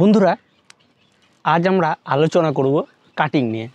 বন্ধুরা আজ আমরা আলোচনা করব কাটিং নিয়ে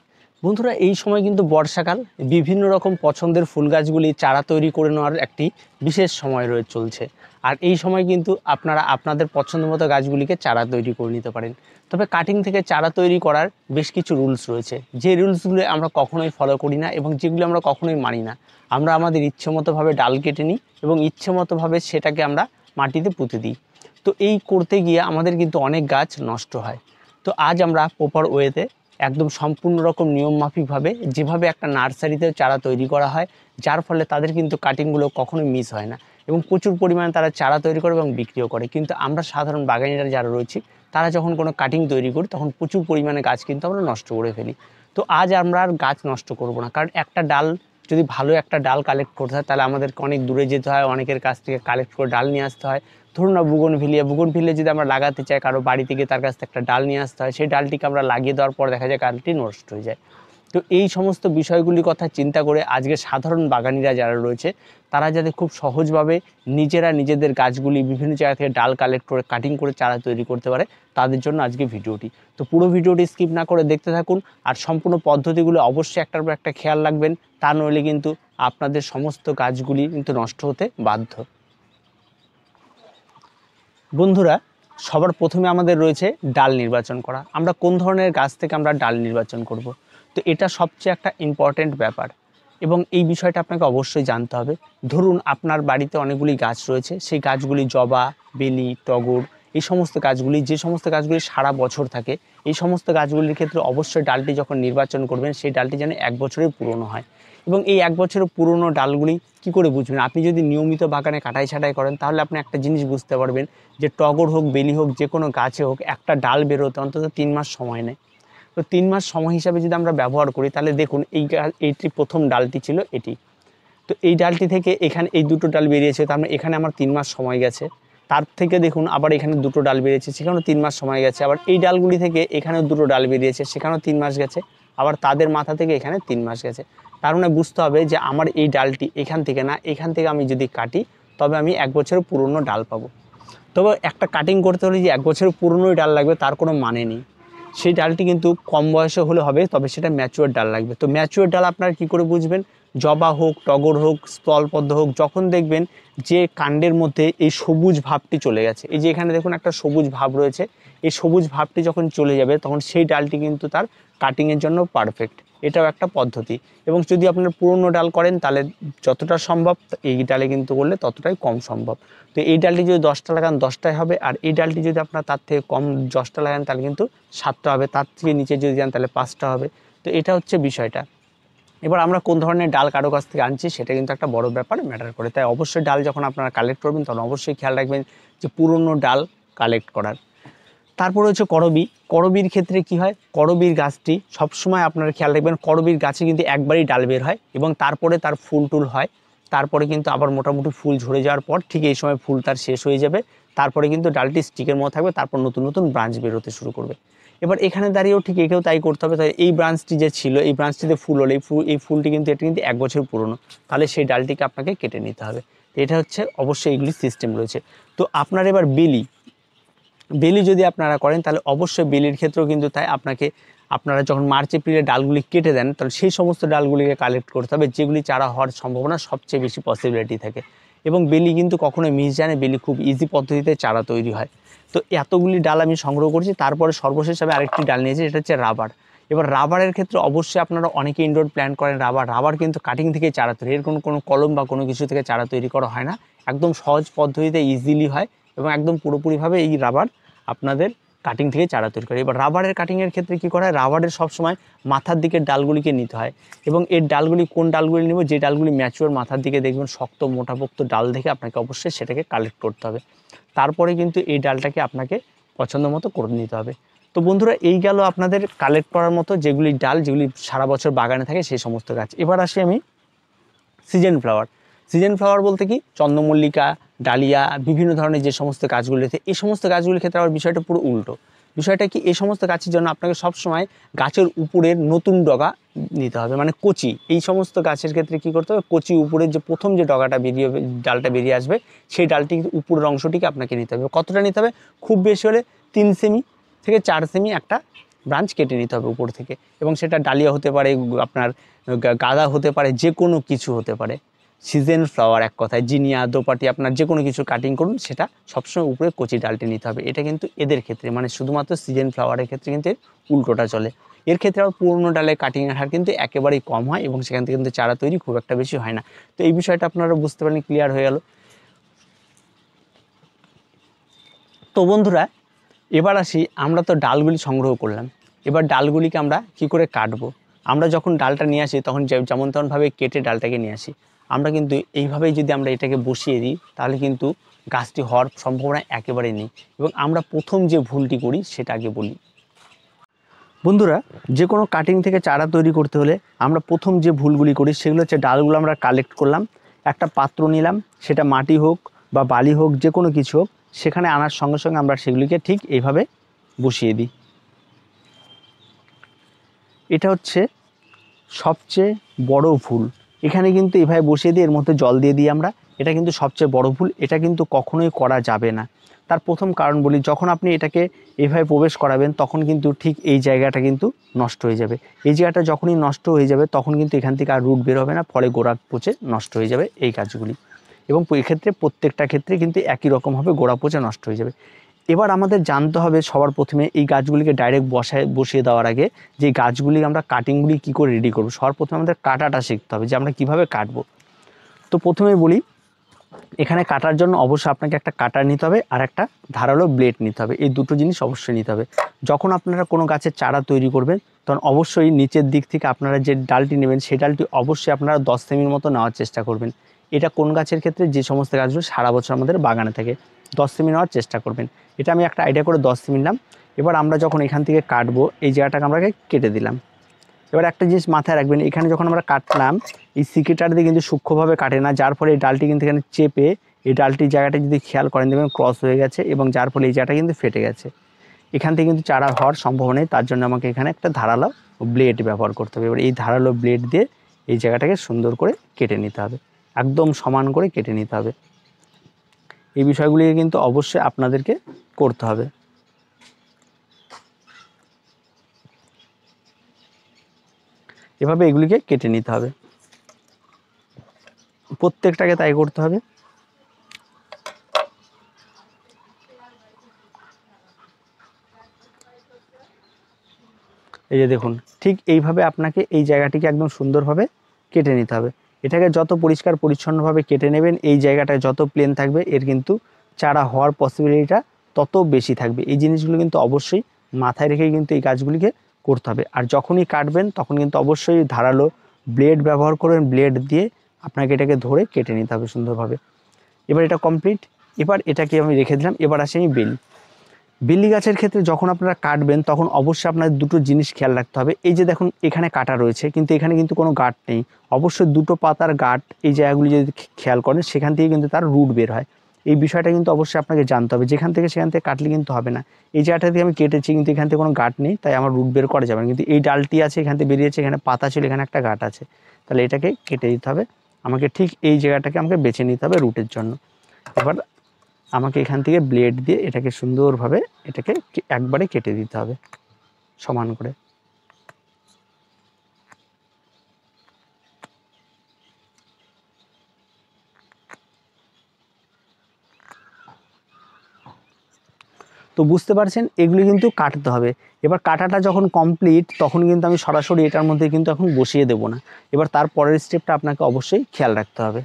বন্ধুরা এই সময় কিন্তু বর্ষাকাল বিভিন্ন রকম পছন্দের ফুল গাছগুলি চারা তৈরি করে নেওয়ার একটি বিশেষ সময় রয়ে চলছে আর এই সময় কিন্তু আপনারা আপনাদের পছন্দ মতো গাছগুলিকে চারা তৈরি করে নিতে পারেন তবে কাটিং থেকে চারা তৈরি করার বেশ কিছু রুলস রয়েছে যে রুলসগুলো আমরা কখনোই ফলো করি না এবং যেগুলো আমরা কখনোই মানি না আমরা আমাদের ইচ্ছে মতোভাবে ডাল কেটে নিই এবং ইচ্ছে মতোভাবে সেটাকে আমরা মাটিতে পুঁতে দিই তো এই করতে গিয়ে আমাদের কিন্তু অনেক গাছ নষ্ট হয় তো আজ আমরা প্রপার ওয়েতে একদম সম্পূর্ণ রকম নিয়মমাফিকভাবে যেভাবে একটা নার্সারিতে চারা তৈরি করা হয় যার ফলে তাদের কিন্তু কাটিংগুলো কখনো মিস হয় না এবং প্রচুর পরিমাণে তারা চারা তৈরি করে এবং বিক্রিও করে কিন্তু আমরা সাধারণ বাগানিরা যারা রয়েছি তারা যখন কোনো কাটিং তৈরি করি তখন প্রচুর পরিমাণে গাছ কিন্তু আমরা নষ্ট করে ফেলি তো আজ আমরা আর গাছ নষ্ট করব না কারণ একটা ডাল যদি ভালো একটা ডাল কালেক্ট করতে হয় তাহলে আমাদেরকে অনেক দূরে যেতে হয় অনেকের কাছ থেকে কালেক্ট করে ডাল নিয়ে আসতে হয় ধরুন না বুগন ভিলিয়ে বুগন ভিলিয়ে যদি আমরা লাগাতে চাই কারো বাড়ি থেকে তার কাছ থেকে একটা ডাল নিয়ে আসতে হয় সেই ডালটিকে আমরা লাগিয়ে দেওয়ার পর দেখা যায় ডালটি নষ্ট হয়ে যায় তো এই সমস্ত বিষয়গুলি কথা চিন্তা করে আজকে সাধারণ বাগানিরা যারা রয়েছে তারা যাতে খুব সহজভাবে নিজেরা নিজেদের গাছগুলি বিভিন্ন জায়গা থেকে ডাল কালেক্ট করে কাটিং করে চারা তৈরি করতে পারে তাদের জন্য আজকে ভিডিওটি তো পুরো ভিডিওটি স্কিপ না করে দেখতে থাকুন আর সম্পূর্ণ পদ্ধতিগুলো অবশ্যই একটার পর একটা খেয়াল রাখবেন তা নইলে কিন্তু আপনাদের সমস্ত গাছগুলি কিন্তু নষ্ট হতে বাধ্য বন্ধুরা সবার প্রথমে আমাদের রয়েছে ডাল নির্বাচন করা আমরা কোন ধরনের গাছ থেকে আমরা ডাল নির্বাচন করব। তো এটা সবচেয়ে একটা ইম্পর্ট্যান্ট ব্যাপার এবং এই বিষয়টা আপনাকে অবশ্যই জানতে হবে ধরুন আপনার বাড়িতে অনেকগুলি গাছ রয়েছে সেই গাছগুলি জবা বেলি টগর এই সমস্ত গাছগুলি যে সমস্ত গাছগুলি সারা বছর থাকে এই সমস্ত গাছগুলির ক্ষেত্রে অবশ্যই ডালটি যখন নির্বাচন করবেন সেই ডালটি যেন এক বছরে পুরনো হয় এবং এই এক বছরের পুরনো ডালগুলি কি করে বুঝবেন আপনি যদি নিয়মিত বাগানে কাটাই ছাটাই করেন তাহলে আপনি একটা জিনিস বুঝতে পারবেন যে টগর হোক বেলি হোক যে কোনো গাছে হোক একটা ডাল বেরোতে অন্তত তিন মাস সময় নেয় তো তিন মাস সময় হিসাবে যদি আমরা ব্যবহার করি তাহলে দেখুন এই এইটি প্রথম ডালটি ছিল এটি তো এই ডালটি থেকে এখানে এই দুটো ডাল বেরিয়েছে তার মানে এখানে আমার তিন মাস সময় গেছে তার থেকে দেখুন আবার এখানে দুটো ডাল বেরিয়েছে সেখানেও তিন মাস সময় গেছে আবার এই ডালগুলি থেকে এখানেও দুটো ডাল বেরিয়েছে সেখানেও তিন মাস গেছে আবার তাদের মাথা থেকে এখানে তিন মাস গেছে তার মানে বুঝতে হবে যে আমার এই ডালটি এখান থেকে না এখান থেকে আমি যদি কাটি তবে আমি এক বছরের পুরনো ডাল পাবো তবে একটা কাটিং করতে হলে যে এক বছরের পুরনোই ডাল লাগবে তার কোনো মানে নেই সেই ডালটি কিন্তু কম বয়সে হলে হবে তবে সেটা ম্যাচুয়ার ডাল লাগবে তো ম্যাচুয়ার ডাল আপনারা কী করে বুঝবেন জবা হোক টগর হোক স্থলপদ্ম হোক যখন দেখবেন যে কাণ্ডের মধ্যে এই সবুজ ভাবটি চলে গেছে এই যে এখানে দেখুন একটা সবুজ ভাব রয়েছে এই সবুজ ভাবটি যখন চলে যাবে তখন সেই ডালটি কিন্তু তার কাটিংয়ের জন্য পারফেক্ট এটাও একটা পদ্ধতি এবং যদি আপনার পুরনো ডাল করেন তাহলে যতটা সম্ভব এই ডালে কিন্তু করলে ততটাই কম সম্ভব তো এই ডালটি যদি দশটা লাগান দশটায় হবে আর এই ডালটি যদি আপনার তার থেকে কম দশটা লাগান তাহলে কিন্তু সাতটা হবে তার থেকে নিচে যদি যান তাহলে পাঁচটা হবে তো এটা হচ্ছে বিষয়টা এবার আমরা কোন ধরনের ডাল কারো কাছ থেকে আনছি সেটা কিন্তু একটা বড় ব্যাপার ম্যাটার করে তাই অবশ্যই ডাল যখন আপনারা কালেক্ট করবেন তখন অবশ্যই খেয়াল রাখবেন যে পুরনো ডাল কালেক্ট করার তারপর হচ্ছে করবি করবির ক্ষেত্রে কি হয় করবির গাছটি সবসময় আপনারা খেয়াল রাখবেন করবির গাছে কিন্তু একবারই ডাল বের হয় এবং তারপরে তার ফুল টুল হয় তারপরে কিন্তু আবার মোটামুটি ফুল ঝরে যাওয়ার পর ঠিক এই সময় ফুল তার শেষ হয়ে যাবে তারপরে কিন্তু ডালটি স্টিকের মতো থাকবে তারপর নতুন নতুন ব্রাঞ্চ বেরোতে শুরু করবে এবার এখানে দাঁড়িয়েও ঠিক একেও তাই করতে হবে তাই এই ব্রাঞ্চটি যে ছিল এই ব্রাঞ্চটিতে ফুল হলো এই ফুল এই ফুলটি কিন্তু এটা কিন্তু এক বছর পুরনো তাহলে সেই ডালটিকে আপনাকে কেটে নিতে হবে এটা হচ্ছে অবশ্যই এগুলি সিস্টেম রয়েছে তো আপনার এবার বেলি বেলি যদি আপনারা করেন তাহলে অবশ্যই বেলির ক্ষেত্রেও কিন্তু তাই আপনাকে আপনারা যখন মার্চ এপ্রিলে ডালগুলি কেটে দেন তাহলে সেই সমস্ত ডালগুলিকে কালেক্ট করতে হবে যেগুলি চারা হওয়ার সম্ভাবনা সবচেয়ে বেশি পসিবিলিটি থাকে এবং বেলি কিন্তু কখনোই মিস যায় বেলি খুব ইজি পদ্ধতিতে চারা তৈরি হয় তো এতগুলি ডাল আমি সংগ্রহ করছি তারপরে সর্বশেষ আমি আরেকটি ডাল নিয়েছি এটা হচ্ছে রাবার এবার রাবারের ক্ষেত্রে অবশ্যই আপনারা অনেকে ইনডোর প্ল্যান করেন রাবার রাবার কিন্তু কাটিং থেকে চারা তৈরি এর কোনো কোনো কলম বা কোনো কিছু থেকে চারা তৈরি করা হয় না একদম সহজ পদ্ধতিতে ইজিলি হয় এবং একদম পুরোপুরিভাবে এই রাবার আপনাদের কাটিং থেকে চারা তৈরি করে এবার রাবারের কাটিংয়ের ক্ষেত্রে কি করা হয় রাবারের সবসময় মাথার দিকের ডালগুলিকে নিতে হয় এবং এর ডালগুলি কোন ডালগুলি নেব যে ডালগুলি ম্যাচুয়ার মাথার দিকে দেখবেন শক্ত মোটাপোক্ত ডাল দেখে আপনাকে অবশ্যই সেটাকে কালেক্ট করতে হবে তারপরে কিন্তু এই ডালটাকে আপনাকে পছন্দ মতো করে নিতে হবে তো বন্ধুরা এই গেল আপনাদের কালেক্ট করার মতো যেগুলি ডাল যেগুলি সারা বছর বাগানে থাকে সেই সমস্ত গাছ এবার আসি আমি সিজন ফ্লাওয়ার সিজন ফ্লাওয়ার বলতে কি চন্দ্রমল্লিকা ডালিয়া বিভিন্ন ধরনের যে সমস্ত গাছগুলিতে এই সমস্ত গাছগুলির ক্ষেত্রে আবার বিষয়টা পুরো উল্টো বিষয়টা কি এই সমস্ত গাছের জন্য আপনাকে সবসময় গাছের উপরের নতুন ডগা নিতে হবে মানে কচি এই সমস্ত গাছের ক্ষেত্রে কি করতে হবে কচি উপরের যে প্রথম যে ডগাটা বেরিয়ে ডালটা বেরিয়ে আসবে সেই ডালটি উপরের অংশটিকে আপনাকে নিতে হবে কতটা নিতে হবে খুব বেশি হলে তিন সেমি থেকে চার সেমি একটা ব্রাঞ্চ কেটে নিতে হবে উপর থেকে এবং সেটা ডালিয়া হতে পারে আপনার গাদা হতে পারে যে কোনো কিছু হতে পারে সিজন ফ্লাওয়ার এক কথায় জিনিয়া দোপাটি আপনার যে কোনো কিছু কাটিং করুন সেটা সবসময় উপরে কচি ডালটি নিতে হবে এটা কিন্তু এদের ক্ষেত্রে মানে শুধুমাত্র সিজন ফ্লাওয়ারের ক্ষেত্রে কিন্তু উল্টোটা চলে এর ক্ষেত্রে আবার পুরনো ডালের কাটিংয়ের হার কিন্তু একেবারেই কম হয় এবং সেখান থেকে কিন্তু চারা তৈরি খুব একটা বেশি হয় না তো এই বিষয়টা আপনারা বুঝতে পারেন ক্লিয়ার হয়ে গেল তো বন্ধুরা এবার আসি আমরা তো ডালগুলি সংগ্রহ করলাম এবার ডালগুলিকে আমরা কি করে কাটবো আমরা যখন ডালটা নিয়ে আসি তখন যেমন তেমনভাবে কেটে ডালটাকে নিয়ে আসি আমরা কিন্তু এইভাবেই যদি আমরা এটাকে বসিয়ে দিই তাহলে কিন্তু গাছটি হওয়ার সম্ভাবনা একেবারেই নেই এবং আমরা প্রথম যে ভুলটি করি সেটা আগে বলি বন্ধুরা যে কোনো কাটিং থেকে চারা তৈরি করতে হলে আমরা প্রথম যে ভুলগুলি করি সেগুলো হচ্ছে ডালগুলো আমরা কালেক্ট করলাম একটা পাত্র নিলাম সেটা মাটি হোক বা বালি হোক যে কোনো কিছু হোক সেখানে আনার সঙ্গে সঙ্গে আমরা সেগুলিকে ঠিক এইভাবে বসিয়ে দিই এটা হচ্ছে সবচেয়ে বড় ভুল এখানে কিন্তু এভাবে বসিয়ে দিয়ে এর মধ্যে জল দিয়ে দিই আমরা এটা কিন্তু সবচেয়ে বড় ভুল এটা কিন্তু কখনোই করা যাবে না তার প্রথম কারণ বলি যখন আপনি এটাকে এভাবে প্রবেশ করাবেন তখন কিন্তু ঠিক এই জায়গাটা কিন্তু নষ্ট হয়ে যাবে এই জায়গাটা যখনই নষ্ট হয়ে যাবে তখন কিন্তু এখান থেকে আর রুট বের হবে না ফলে গোড়া পচে নষ্ট হয়ে যাবে এই কাজগুলি এবং এক্ষেত্রে প্রত্যেকটা ক্ষেত্রে কিন্তু একই রকমভাবে গোড়া পচে নষ্ট হয়ে যাবে এবার আমাদের জানতে হবে সবার প্রথমে এই গাছগুলিকে ডাইরেক্ট বসায় বসিয়ে দেওয়ার আগে যে গাছগুলি আমরা কাটিংগুলি কী করে রেডি করবো সবার প্রথমে আমাদের কাটাটা শিখতে হবে যে আমরা কিভাবে কাটবো তো প্রথমে বলি এখানে কাটার জন্য অবশ্যই আপনাকে একটা কাটার নিতে হবে আর একটা ধারালো ব্লেড নিতে হবে এই দুটো জিনিস অবশ্যই নিতে হবে যখন আপনারা কোনো গাছের চারা তৈরি করবেন তখন অবশ্যই নিচের দিক থেকে আপনারা যে ডালটি নেবেন সেই ডালটি অবশ্যই আপনারা দশ সেমির মতো নেওয়ার চেষ্টা করবেন এটা কোন গাছের ক্ষেত্রে যে সমস্ত গাছগুলো সারা বছর আমাদের বাগানে থাকে দশ সেমি নেওয়ার চেষ্টা করবেন এটা আমি একটা আইডিয়া করে দশ সেমি নিলাম এবার আমরা যখন এখান থেকে কাটবো এই জায়গাটাকে আমরা কেটে দিলাম এবার একটা জিনিস মাথায় রাখবেন এখানে যখন আমরা কাটলাম এই সিকিটার দিয়ে কিন্তু সূক্ষ্মভাবে কাটে না যার ফলে এই ডালটি কিন্তু এখানে চেপে এই ডালটির জায়গাটা যদি খেয়াল করেন দেখবেন ক্রস হয়ে গেছে এবং যার ফলে এই জায়গাটা কিন্তু ফেটে গেছে এখান থেকে কিন্তু চারা হওয়ার সম্ভব নেই তার জন্য আমাকে এখানে একটা ধারালো ব্লেড ব্যবহার করতে হবে এবার এই ধারালো ব্লেড দিয়ে এই জায়গাটাকে সুন্দর করে কেটে নিতে হবে একদম সমান করে কেটে নিতে হবে এই বিষয়গুলিকে কিন্তু অবশ্যই আপনাদেরকে করতে হবে এভাবে এগুলিকে কেটে নিতে হবে প্রত্যেকটাকে তাই করতে হবে এই যে দেখুন ঠিক এইভাবে আপনাকে এই জায়গাটিকে একদম সুন্দরভাবে কেটে নিতে হবে এটাকে যত পরিষ্কার পরিচ্ছন্নভাবে কেটে নেবেন এই জায়গাটায় যত প্লেন থাকবে এর কিন্তু চারা হওয়ার পসিবিলিটিটা তত বেশি থাকবে এই জিনিসগুলো কিন্তু অবশ্যই মাথায় রেখে কিন্তু এই কাজগুলিকে করতে হবে আর যখনই কাটবেন তখন কিন্তু অবশ্যই ধারালো ব্লেড ব্যবহার করবেন ব্লেড দিয়ে আপনাকে এটাকে ধরে কেটে নিতে হবে সুন্দরভাবে এবার এটা কমপ্লিট এবার এটাকে আমি রেখে দিলাম এবার আসি আমি বেলি বিল্লি গাছের ক্ষেত্রে যখন আপনারা কাটবেন তখন অবশ্যই আপনাদের দুটো জিনিস খেয়াল রাখতে হবে এই যে দেখুন এখানে কাটা রয়েছে কিন্তু এখানে কিন্তু কোনো গাট নেই অবশ্যই দুটো পাতার গাট এই জায়গাগুলি যদি খেয়াল করেন সেখান থেকে কিন্তু তার রুট বের হয় এই বিষয়টা কিন্তু অবশ্যই আপনাকে জানতে হবে যেখান থেকে সেখান থেকে কাটলে কিন্তু হবে না এই জায়গাটা থেকে আমি কেটেছি কিন্তু এখান থেকে কোনো গাট নেই তাই আমার রুট বের করা যাবে না কিন্তু এই ডালটি আছে এখান থেকে বেরিয়েছে এখানে পাতা ছিল এখানে একটা গাট আছে তাহলে এটাকে কেটে দিতে হবে আমাকে ঠিক এই জায়গাটাকে আমাকে বেছে নিতে হবে রুটের জন্য এবার আমাকে এখান থেকে ব্লেড দিয়ে এটাকে সুন্দরভাবে এটাকে একবারে কেটে দিতে হবে সমান করে তো বুঝতে পারছেন এগুলি কিন্তু কাটতে হবে এবার কাটাটা যখন কমপ্লিট তখন কিন্তু আমি সরাসরি এটার মধ্যে কিন্তু এখন বসিয়ে দেবো না এবার তার পরের স্টেপটা আপনাকে অবশ্যই খেয়াল রাখতে হবে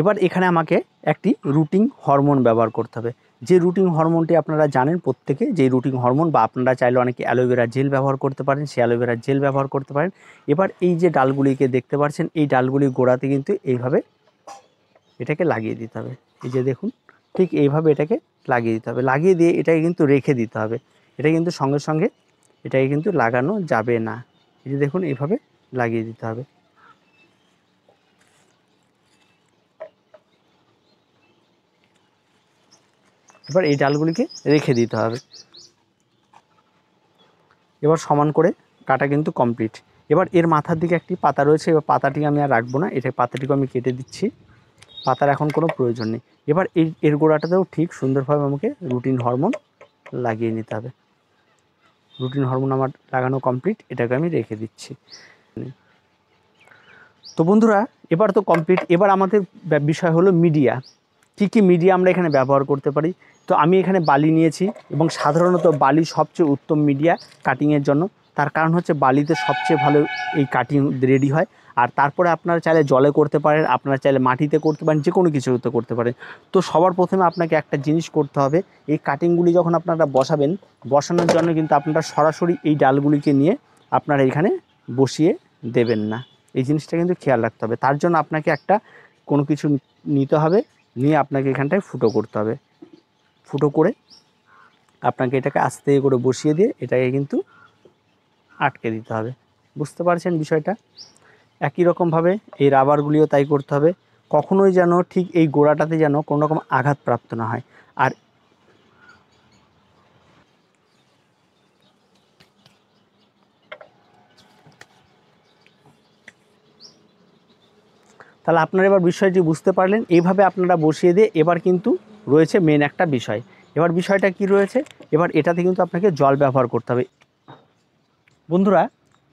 এবার এখানে আমাকে একটি রুটিং হরমোন ব্যবহার করতে হবে যে রুটিং হরমোনটি আপনারা জানেন প্রত্যেকে যে রুটিং হরমোন বা আপনারা চাইলে অনেকে অ্যালোভেরা জেল ব্যবহার করতে পারেন সে অ্যালোভেরা জেল ব্যবহার করতে পারেন এবার এই যে ডালগুলিকে দেখতে পাচ্ছেন এই ডালগুলি গোড়াতে কিন্তু এইভাবে এটাকে লাগিয়ে দিতে হবে এই যে দেখুন ঠিক এইভাবে এটাকে লাগিয়ে দিতে হবে লাগিয়ে দিয়ে এটাকে কিন্তু রেখে দিতে হবে এটা কিন্তু সঙ্গে সঙ্গে এটাকে কিন্তু লাগানো যাবে না এই যে দেখুন এইভাবে লাগিয়ে দিতে হবে এবার এই ডালগুলিকে রেখে দিতে হবে এবার সমান করে কাটা কিন্তু কমপ্লিট এবার এর মাথার দিকে একটি পাতা রয়েছে এবার পাতাটি আমি আর রাখবো না এটা পাতাটিকে আমি কেটে দিচ্ছি পাতার এখন কোনো প্রয়োজন নেই এবার এই এর গোড়াটাতেও ঠিক সুন্দরভাবে আমাকে রুটিন হরমোন লাগিয়ে নিতে হবে রুটিন হরমোন আমার লাগানো কমপ্লিট এটাকে আমি রেখে দিচ্ছি তো বন্ধুরা এবার তো কমপ্লিট এবার আমাদের বিষয় হলো মিডিয়া কী কী মিডিয়া আমরা এখানে ব্যবহার করতে পারি তো আমি এখানে বালি নিয়েছি এবং সাধারণত বালি সবচেয়ে উত্তম মিডিয়া কাটিংয়ের জন্য তার কারণ হচ্ছে বালিতে সবচেয়ে ভালো এই কাটিং রেডি হয় আর তারপরে আপনারা চাইলে জলে করতে পারেন আপনারা চাইলে মাটিতে করতে পারেন যে কোনো কিছুতে করতে পারেন তো সবার প্রথমে আপনাকে একটা জিনিস করতে হবে এই কাটিংগুলি যখন আপনারা বসাবেন বসানোর জন্য কিন্তু আপনারা সরাসরি এই ডালগুলিকে নিয়ে আপনারা এখানে বসিয়ে দেবেন না এই জিনিসটা কিন্তু খেয়াল রাখতে হবে তার জন্য আপনাকে একটা কোনো কিছু নিতে হবে নিয়ে আপনাকে এখানটায় ফুটো করতে হবে ফুটো করে আপনাকে এটাকে আস্তে করে বসিয়ে দিয়ে এটাকে কিন্তু আটকে দিতে হবে বুঝতে পারছেন বিষয়টা একই রকমভাবে এই রাবারগুলিও তাই করতে হবে কখনোই যেন ঠিক এই গোড়াটাতে যেন কোনো রকম আঘাত প্রাপ্ত না হয় আর তাহলে আপনারা এবার বিষয়টি বুঝতে পারলেন এইভাবে আপনারা বসিয়ে দিয়ে এবার কিন্তু রয়েছে মেন একটা বিষয় এবার বিষয়টা কি রয়েছে এবার এটাতে কিন্তু আপনাকে জল ব্যবহার করতে হবে বন্ধুরা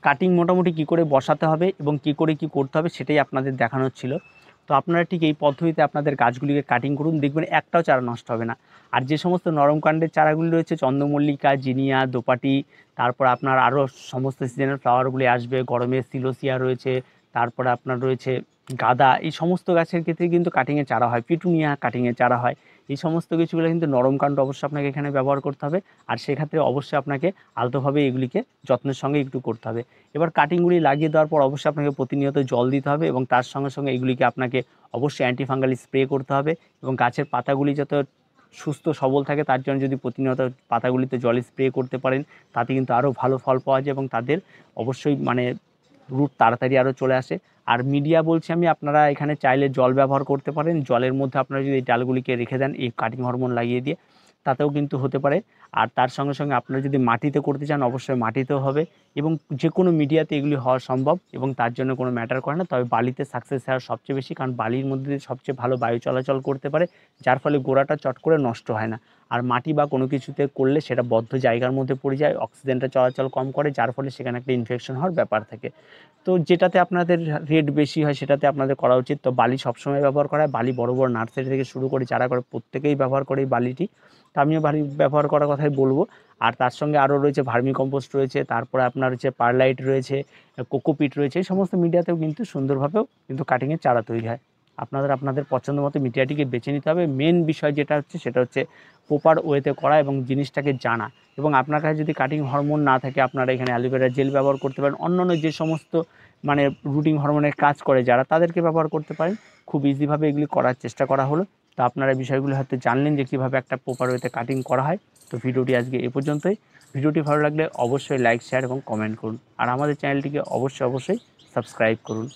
কাটিং মোটামুটি কি করে বসাতে হবে এবং কি করে কি করতে হবে সেটাই আপনাদের দেখানোর ছিল তো আপনারা ঠিক এই পদ্ধতিতে আপনাদের গাছগুলিকে কাটিং করুন দেখবেন একটাও চারা নষ্ট হবে না আর যে সমস্ত নরম কাণ্ডের চারাগুলি রয়েছে চন্দ্রমল্লিকা জিনিয়া দোপাটি তারপর আপনার আরও সমস্ত সিজনের ফ্লাওয়ারগুলি আসবে গরমে সিলোসিয়া রয়েছে তারপরে আপনার রয়েছে গাদা এই সমস্ত গাছের ক্ষেত্রে কিন্তু কাটিংয়ে চারা হয় পিটুনিয়া কাটিংয়ে চারা হয় এই সমস্ত কিছুগুলো কিন্তু নরম কাণ্ড অবশ্যই আপনাকে এখানে ব্যবহার করতে হবে আর সেক্ষেত্রে অবশ্যই আপনাকে আলতোভাবে এগুলিকে যত্নের সঙ্গে একটু করতে হবে এবার কাটিংগুলি লাগিয়ে দেওয়ার পর অবশ্যই আপনাকে প্রতিনিয়ত জল দিতে হবে এবং তার সঙ্গে সঙ্গে এগুলিকে আপনাকে অবশ্যই অ্যান্টিফাঙ্গাল স্প্রে করতে হবে এবং গাছের পাতাগুলি যত সুস্থ সবল থাকে তার জন্য যদি প্রতিনিয়ত পাতাগুলিতে জল স্প্রে করতে পারেন তাতে কিন্তু আরও ভালো ফল পাওয়া যায় এবং তাদের অবশ্যই মানে রুট তাড়াতাড়ি আরও চলে আসে আর মিডিয়া বলছি আমি আপনারা এখানে চাইলে জল ব্যবহার করতে পারেন জলের মধ্যে আপনারা যদি ডালগুলিকে রেখে দেন এই কাটিং হরমোন লাগিয়ে দিয়ে তাতেও কিন্তু হতে পারে আর তার সঙ্গে সঙ্গে আপনারা যদি মাটিতে করতে চান অবশ্যই মাটিতেও হবে এবং যে কোনো মিডিয়াতে এগুলি হওয়া সম্ভব এবং তার জন্য কোনো ম্যাটার করে না তবে বালিতে সাকসেস হওয়ার সবচেয়ে বেশি কারণ বালির মধ্যে সবচেয়ে ভালো বায়ু চলাচল করতে পারে যার ফলে গোড়াটা চট করে নষ্ট হয় না আর মাটি বা কোনো কিছুতে করলে সেটা বদ্ধ জায়গার মধ্যে পড়ে যায় অক্সিজেনটা চলাচল কম করে যার ফলে সেখানে একটা ইনফেকশন হওয়ার ব্যাপার থাকে তো যেটাতে আপনাদের রেট বেশি হয় সেটাতে আপনাদের করা উচিত তো বালি সবসময় ব্যবহার করা হয় বালি বড় বড় নার্সারি থেকে শুরু করে যারা করে প্রত্যেকেই ব্যবহার করে এই বালিটি তো আমিও বালি ব্যবহার করার কথা কথাই বলবো আর তার সঙ্গে আরও রয়েছে ভার্মি কম্পোস্ট রয়েছে তারপরে আপনার হচ্ছে পারলাইট রয়েছে কোকোপিট রয়েছে এই সমস্ত মিডিয়াতেও কিন্তু সুন্দরভাবেও কিন্তু কাটিংয়ের চারা তৈরি হয় আপনাদের আপনাদের পছন্দ মতো মিডিয়াটিকে বেছে নিতে হবে মেন বিষয় যেটা হচ্ছে সেটা হচ্ছে প্রপার ওয়েতে করা এবং জিনিসটাকে জানা এবং আপনার কাছে যদি কাটিং হরমোন না থাকে আপনারা এখানে অ্যালোভেরা জেল ব্যবহার করতে পারেন অন্যান্য যে সমস্ত মানে রুটিং হরমোনের কাজ করে যারা তাদেরকে ব্যবহার করতে পারেন খুব ইজিভাবে এগুলি করার চেষ্টা করা হলো তো আপনারা বিষয়গুলো হয়তো জানলেন যে কীভাবে একটা প্রপার ওয়েতে কাটিং করা হয় তো ভিডিওটি আজকে এ পর্যন্তই ভিডিওটি ভালো লাগলে অবশ্যই লাইক শেয়ার এবং কমেন্ট করুন আর আমাদের চ্যানেলটিকে অবশ্যই অবশ্যই সাবস্ক্রাইব করুন